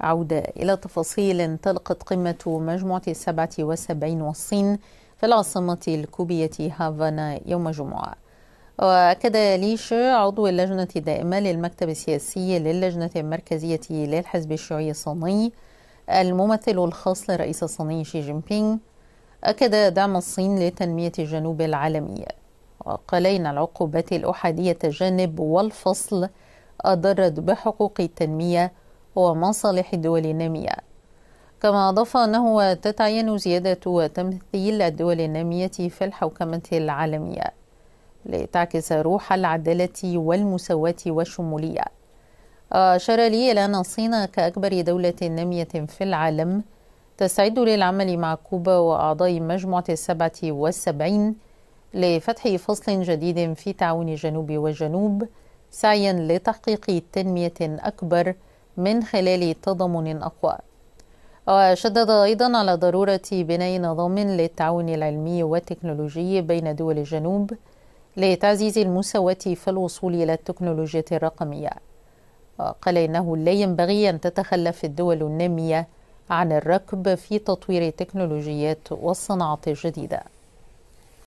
عودة إلى تفاصيل انطلقت قمة مجموعة السبعة وسبعين والصين في العاصمة الكوبية هافانا يوم جمعة وأكد ليش عضو اللجنة الدائمة للمكتب السياسي للجنة المركزية للحزب الشيوعي الصيني الممثل الخاص لرئيس الصيني شي جين بينغ أكد دعم الصين لتنمية الجنوب العالمية وقال إن العقوبات الأحادية الجانب والفصل أضرت بحقوق التنمية ومصالح الدول النامية كما أضاف أنه تتعين زيادة تمثيل الدول النامية في الحوكمة العالمية لتعكس روح العدالة والمساواة والشمولية أشار لي إلى أن الصين كأكبر دولة نامية في العالم تستعد للعمل مع كوبا وأعضاء مجموعة السبعة والسبعين لفتح فصل جديد في تعاون الجنوب والجنوب سعيا لتحقيق تنمية أكبر من خلال تضامن أقوى وشدد أيضا على ضرورة بناء نظام للتعاون العلمي والتكنولوجي بين دول الجنوب لتعزيز المساواة في الوصول إلى التكنولوجيا الرقمية وقال إنه لا ينبغي أن تتخلف الدول النامية عن الركب في تطوير التكنولوجيات والصناعات الجديده